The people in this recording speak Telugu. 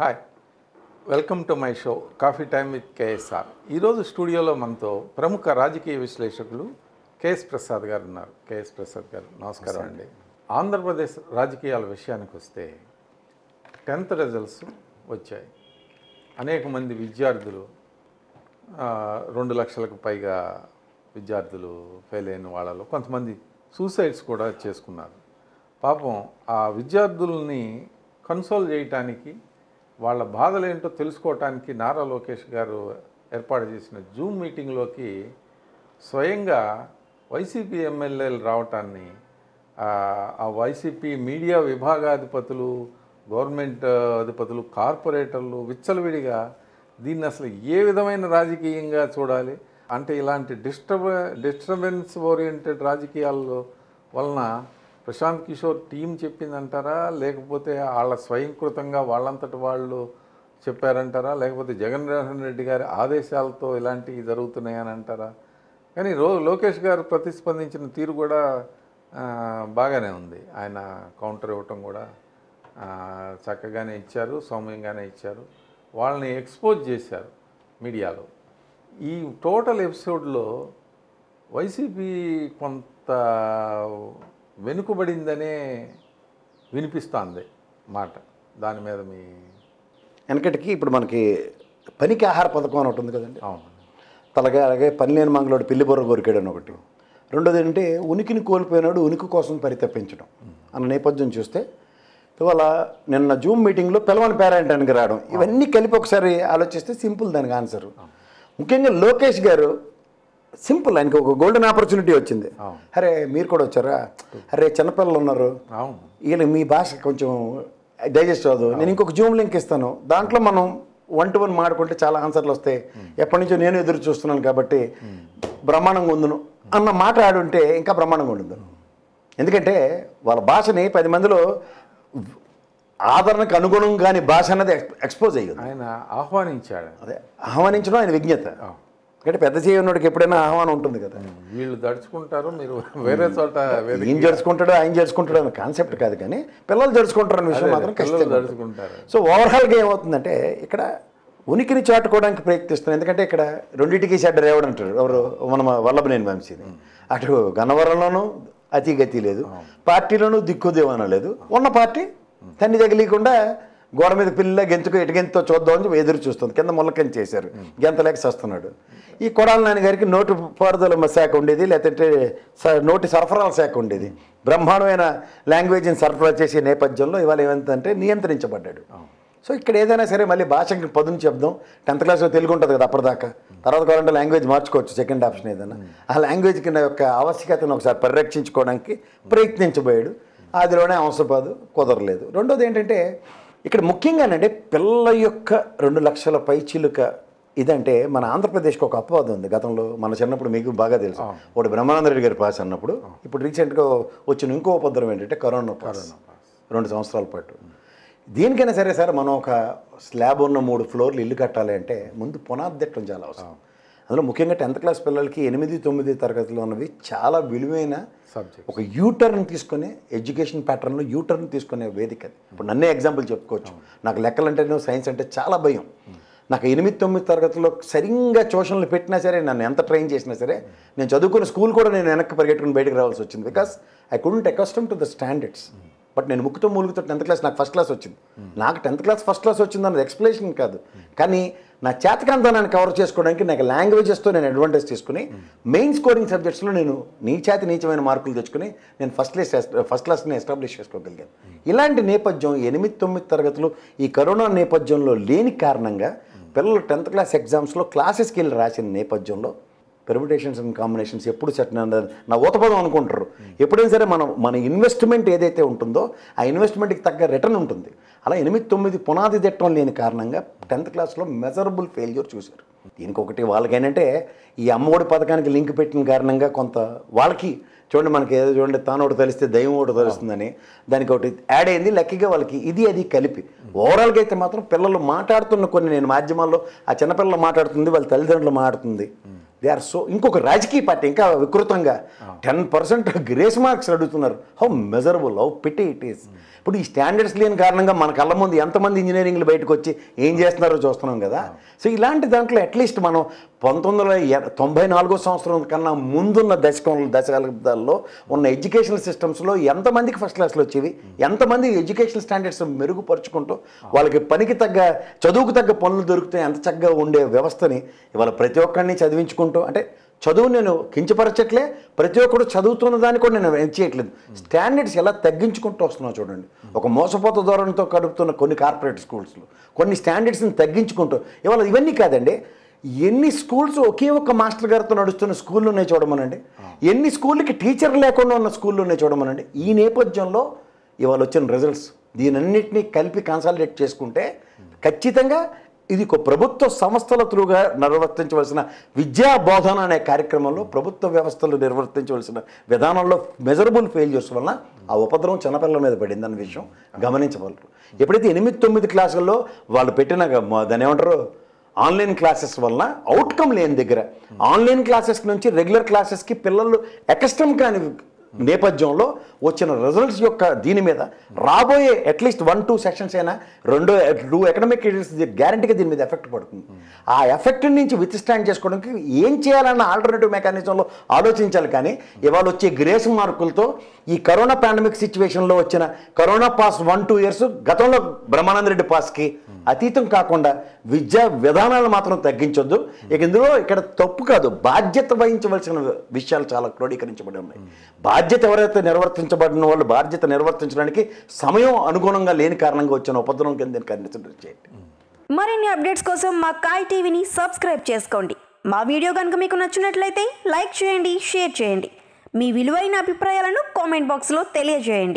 hi welcome to my show coffee time with KSR ఈరోజు స్టూడియోలో మనతో ప్రముఖ రాజకీయ విశ్లేషకులు కేఎస్ ప్రసాద్ గారు ఉన్నారు కేఎస్ ప్రసాద్ గారు నమస్కారం అండి ఆంధ్రప్రదేశ్ రాజకీయాల విషయానికి వస్తే టెన్త్ రిజల్ట్స్ వచ్చాయి అనేక మంది విద్యార్థులు రెండు లక్షలకు పైగా విద్యార్థులు ఫెయిల్ అయిన వాళ్ళలో కొంతమంది సూసైడ్స్ కూడా చేసుకున్నారు పాపం ఆ విద్యార్థుల్ని కన్సోల్ చేయటానికి వాళ్ళ బాధలేంటో తెలుసుకోవటానికి నారా లోకేష్ గారు ఏర్పాటు చేసిన జూమ్ మీటింగ్లోకి స్వయంగా వైసీపీ ఎమ్మెల్యేలు రావటాన్ని ఆ వైసీపీ మీడియా విభాగాధిపతులు గవర్నమెంట్ అధిపతులు కార్పొరేటర్లు విచ్చలవిడిగా దీన్ని అసలు ఏ విధమైన రాజకీయంగా చూడాలి అంటే ఇలాంటి డిస్టర్బ డిస్టర్బెన్స్ ఓరియంటెడ్ రాజకీయాల్లో వలన ప్రశాంత్ కిషోర్ టీం చెప్పిందంటారా లేకపోతే వాళ్ళ స్వయంకృతంగా వాళ్ళంతటి వాళ్ళు చెప్పారంటారా లేకపోతే జగన్ మోహన్ రెడ్డి గారి ఆదేశాలతో ఇలాంటివి జరుగుతున్నాయని అంటారా కానీ రో లోకేష్ గారు ప్రతిస్పందించిన తీరు కూడా బాగానే ఉంది ఆయన కౌంటర్ ఇవ్వటం కూడా చక్కగానే ఇచ్చారు సౌమ్యంగానే ఇచ్చారు వాళ్ళని ఎక్స్పోజ్ చేశారు మీడియాలో ఈ టోటల్ ఎపిసోడ్లో వైసీపీ కొంత వెనుకబడిందనే వినిపిస్తుంది మాట దాని మీద మీ వెనకటికి ఇప్పుడు మనకి పనికి ఆహార పథకం అని ఒకటి ఉంది కదండి అవును తలగా అలాగే పని లేని మంగళోడు పిల్లి బొర్ర కోరికాడు అని ఒకటి రెండోది ఏంటంటే ఉనికిని కోల్పోయినాడు ఉనికి కోసం పరితపించడం అన్న నేపథ్యం చూస్తే ఇవాళ నిన్న జూమ్ మీటింగ్లో పిలవని పేరెంట్ రావడం ఇవన్నీ కలిపి ఒకసారి ఆలోచిస్తే సింపుల్ దానికి ఆన్సర్ ముఖ్యంగా లోకేష్ గారు సింపుల్ ఆయనకి ఒక గోల్డెన్ ఆపర్చునిటీ వచ్చింది అరే మీరు కూడా వచ్చారా అరే చిన్నపిల్లలు ఉన్నారు ఈయన మీ భాష కొంచెం డైజెస్ట్ అవ్వదు నేను ఇంకొక జూమ్ లింక్ ఇస్తాను దాంట్లో మనం వన్ టు వన్ మాడుకుంటే చాలా ఆన్సర్లు వస్తాయి ఎప్పటి నుంచో నేను ఎదురు చూస్తున్నాను కాబట్టి బ్రహ్మాండంగా ఉందును అన్న మాట ఆడుంటే ఇంకా బ్రహ్మాండంగా ఉండదు ఎందుకంటే వాళ్ళ భాషని పది మందిలో ఆదరణకు అనుగుణంగా భాష అనేది ఎక్స్పోజ్ అయ్యింది ఆయన ఆహ్వానించాడు అదే ఆహ్వానించడం ఆయన విజ్ఞత ఎందుకంటే పెద్ద ఉన్నోడికి ఎప్పుడైనా ఆహ్వానం ఉంటుంది కదా వీళ్ళు దడుచుకుంటారు మీరు వేరే చోట ఏం జరుచుకుంటాడో ఆయన జరుచుకుంటాడు అనే కాన్సెప్ట్ కాదు కానీ పిల్లలు జరుచుకుంటారు అనే విషయం మాత్రం ఖచ్చితంగా సో ఓవరాల్గా ఏమవుతుందంటే ఇక్కడ ఉనికిని చాటుకోవడానికి ప్రయత్నిస్తున్నాను ఎందుకంటే ఇక్కడ రెండింటికి చెడ్డ రేవడంటారు ఎవరు మన వల్లభనేని వంశీని అటు గన్నవరంలోనూ అతిగతి లేదు పార్టీలోనూ దిక్కుదేవన లేదు ఉన్న పార్టీ తన్ని తగిలియకుండా గోడ మీద పిల్ల గెంతుకు ఎటుగెంతో చూద్దామని అని ఎదురు చూస్తుంది కింద ముల్లకం చేశారు లేక చేస్తున్నాడు ఈ కొడాల నాన్నగారికి నోటి పారుదల శాఖ ఉండేది లేదంటే నోటి సరఫరాల శాఖ ఉండేది బ్రహ్మాండమైన లాంగ్వేజ్ని సరఫరా చేసే నేపథ్యంలో ఇవాళ ఏమంటే నియంత్రించబడ్డాడు సో ఇక్కడ ఏదైనా సరే మళ్ళీ భాషకి పదును చెప్దాం టెన్త్ క్లాస్లో తెలుగు ఉంటుంది కదా అప్పటిదాకా తర్వాత కావాలంటే లాంగ్వేజ్ మార్చుకోవచ్చు సెకండ్ ఆప్షన్ ఏదైనా ఆ లాంగ్వేజ్ కింద యొక్క ఆవశ్యకతను ఒకసారి పరిరక్షించుకోవడానికి ప్రయత్నించబోయాడు అదిలోనే అవసరపాదు కుదరలేదు రెండోది ఏంటంటే ఇక్కడ ముఖ్యంగానండి పిల్లల యొక్క రెండు లక్షల పైచిలుక ఇదంటే మన ఆంధ్రప్రదేశ్కి ఒక అపవాదం ఉంది గతంలో మన చిన్నప్పుడు మీకు బాగా తెలుసు ఒకటి బ్రహ్మానంద రెడ్డి గారు పాస్ అన్నప్పుడు ఇప్పుడు రీసెంట్గా వచ్చిన ఇంకో ఉపద్రం ఏంటంటే కరోనా రెండు సంవత్సరాల పాటు దీనికైనా సరే సార్ మనం ఒక స్లాబ్ ఉన్న మూడు ఫ్లోర్లు ఇల్లు కట్టాలి అంటే ముందు పునాదిట్టం చాలా అవసరం అందులో ముఖ్యంగా టెన్త్ క్లాస్ పిల్లలకి ఎనిమిది తొమ్మిది తరగతిలో ఉన్నవి చాలా విలువైన సబ్జెక్ట్ ఒక యూటర్న్ తీసుకునే ఎడ్యుకేషన్ ప్యాటర్న్లో యూటర్న్ తీసుకునే వేదిక ఇప్పుడు నన్నే ఎగ్జాంపుల్ చెప్పుకోవచ్చు నాకు లెక్కలు అంటే సైన్స్ అంటే చాలా భయం నాకు ఎనిమిది తొమ్మిది తరగతిలో సరిగ్గా ట్యూషన్లు పెట్టినా సరే నన్ను ఎంత ట్రైన్ చేసినా సరే నేను చదువుకున్న స్కూల్ కూడా నేను వెనక్కి పరిగెట్టుకుని బయటకు రావాల్సి వచ్చింది because I couldn't accustom to the standards but నేను ముక్కుతో మూలుగుతో టెన్త్ క్లాస్ నాకు ఫస్ట్ క్లాస్ వచ్చింది నాకు టెన్త్ క్లాస్ ఫస్ట్ క్లాస్ వచ్చింది అన్నది ఎక్స్ప్లెనేషన్ కాదు కానీ నా చేతకంతానాన్ని కవర్ చేసుకోవడానికి నాకు లాంగ్వేజెస్తో నేను అడ్వాంటేజ్ తీసుకుని మెయిన్ స్కోరింగ్ సబ్జెక్ట్స్లో నేను నీచాతి నీచమైన మార్కులు తెచ్చుకుని నేను ఫస్ట్ క్లాస్ ఫస్ట్ క్లాస్ని ఎస్టాబ్లిష్ చేసుకోగలిగాను ఇలాంటి నేపథ్యం ఎనిమిది తొమ్మిది తరగతులు ఈ కరోనా నేపథ్యంలో లేని కారణంగా పిల్లలు టెన్త్ క్లాస్ ఎగ్జామ్స్లో క్లాసెస్కి వెళ్ళి రాసిన నేపథ్యంలో పెర్మిటేషన్స్ అండ్ కాంబినేషన్స్ ఎప్పుడు సెట్ నా ఊతపదం అనుకుంటారు ఎప్పుడైనా సరే మనం మన ఇన్వెస్ట్మెంట్ ఏదైతే ఉంటుందో ఆ ఇన్వెస్ట్మెంట్కి తగ్గ రిటర్న్ ఉంటుంది అలా ఎనిమిది తొమ్మిది పునాది తిట్టడం లేని కారణంగా టెన్త్ క్లాస్లో మెజరబుల్ ఫెయిల్యూర్ చూశారు దీనికి ఒకటి వాళ్ళకేనంటే ఈ అమ్మఒడి పథకానికి లింక్ పెట్టిన కారణంగా కొంత వాళ్ళకి చూడండి మనకి ఏదో చూడండి తాను ఒకటి తెలిస్తే దయ్యం ఒకటి తెలుస్తుందని దానికి ఒకటి యాడ్ అయింది లక్కీగా వాళ్ళకి ఇది అది కలిపి ఓవరాల్గా అయితే మాత్రం పిల్లలు మాట్లాడుతున్న కొన్ని నేను మాధ్యమాల్లో ఆ చిన్నపిల్లలు మాట్లాడుతుంది వాళ్ళ తల్లిదండ్రులు మాట్లాడుతుంది దే ఆర్ సో ఇంకొక రాజకీయ పార్టీ ఇంకా వికృతంగా టెన్ పర్సెంట్ గ్రేస్ మార్క్స్ అడుగుతున్నారు how measurable how pity it is ఇప్పుడు ఈ స్టాండర్డ్స్ లేని కారణంగా మన కళ్ళ ముందు ఎంతమంది ఇంజనీరింగ్లు బయటకు వచ్చి ఏం చేస్తున్నారో చూస్తున్నాం కదా సో ఇలాంటి దాంట్లో అట్లీస్ట్ మనం పంతొమ్మిది వందల తొంభై నాలుగో సంవత్సరం కన్నా ముందున్న దశకం దశాబ్దాల్లో ఉన్న ఎడ్యుకేషనల్ సిస్టమ్స్లో ఎంతమందికి ఫస్ట్ క్లాస్లు వచ్చేవి ఎంతమంది ఎడ్యుకేషనల్ స్టాండర్డ్స్ మెరుగుపరుచుకుంటూ వాళ్ళకి పనికి తగ్గ చదువుకు తగ్గ పనులు దొరుకుతాయి ఎంత చక్కగా ఉండే వ్యవస్థని ఇవాళ ప్రతి ఒక్కరిని చదివించుకుంటూ చదువుకుంటూ అంటే చదువు నేను కించపరచట్లే ప్రతి ఒక్కడు చదువుతున్న దాన్ని కూడా నేను చేయట్లేదు స్టాండర్డ్స్ ఎలా తగ్గించుకుంటూ వస్తున్నావు చూడండి ఒక మోసపోత ధోరణితో కడుపుతున్న కొన్ని కార్పొరేట్ స్కూల్స్లు కొన్ని స్టాండర్డ్స్ని తగ్గించుకుంటూ ఇవాళ ఇవన్నీ కాదండి ఎన్ని స్కూల్స్ ఒకే ఒక్క మాస్టర్ గారితో నడుస్తున్న స్కూల్లో ఉన్నాయి చూడమనండి ఎన్ని స్కూళ్ళకి టీచర్ లేకుండా ఉన్న స్కూల్లో ఉన్నాయి చూడమనండి ఈ నేపథ్యంలో ఇవాళ వచ్చిన రిజల్ట్స్ దీనన్నింటినీ కలిపి కన్సాలిడేట్ చేసుకుంటే ఖచ్చితంగా ఇది ఒక ప్రభుత్వ సంస్థల త్రూగా నిర్వర్తించవలసిన విద్యా బోధన అనే కార్యక్రమంలో ప్రభుత్వ వ్యవస్థలు నిర్వర్తించవలసిన విధానంలో మెజరబుల్ ఫెయిల్యూర్స్ వలన ఆ ఉపద్రవం చిన్నపిల్లల మీద పడింది అన్న విషయం గమనించగలరు ఎప్పుడైతే ఎనిమిది తొమ్మిది క్లాసుల్లో వాళ్ళు పెట్టిన దాని ఏమంటారు ఆన్లైన్ క్లాసెస్ వలన అవుట్కమ్ లేని దగ్గర ఆన్లైన్ క్లాసెస్ నుంచి రెగ్యులర్ క్లాసెస్కి పిల్లలు ఎక్స్టమ్ కాని నేపథ్యంలో వచ్చిన రిజల్ట్స్ యొక్క దీని మీద రాబోయే అట్లీస్ట్ వన్ టూ సెషన్స్ అయినా రెండో టూ ఎకనామిక్ ఇయర్స్ గ్యారంటీగా దీని మీద ఎఫెక్ట్ పడుతుంది ఆ ఎఫెక్ట్ నుంచి విత్ స్టాండ్ చేసుకోవడానికి ఏం చేయాలన్న ఆల్టర్నేటివ్ మెకానిజంలో ఆలోచించాలి కానీ ఇవాళ వచ్చే గ్రేస్ మార్కులతో ఈ కరోనా పాండమిక్ సిచ్యువేషన్లో వచ్చిన corona pass one two years గతంలో బ్రహ్మానంద రెడ్డి పాస్కి అతీతం కాకుండా విద్యా విధానాలు మాత్రం తగ్గించొద్దు ఇక ఇందులో ఇక్కడ తప్పు కాదు బాధ్యత వహించవలసిన విషయాలు చాలా క్రోడీకరించబడి ఉన్నాయి బాధ్యత ఎవరైతే నిర్వర్తించబడిన వాళ్ళు బాధ్యత నిర్వర్తించడానికి సమయం అనుగుణంగా లేని కారణంగా వచ్చిన ఉపద్రవం కింద కనిపించడం చేయండి మరిన్ని అప్డేట్స్ కోసం మా కాయ్ టీవీని సబ్స్క్రైబ్ చేసుకోండి మా వీడియో కనుక మీకు నచ్చినట్లయితే లైక్ చేయండి షేర్ చేయండి మీ విలువైన అభిప్రాయాలను కామెంట్ బాక్స్లో తెలియజేయండి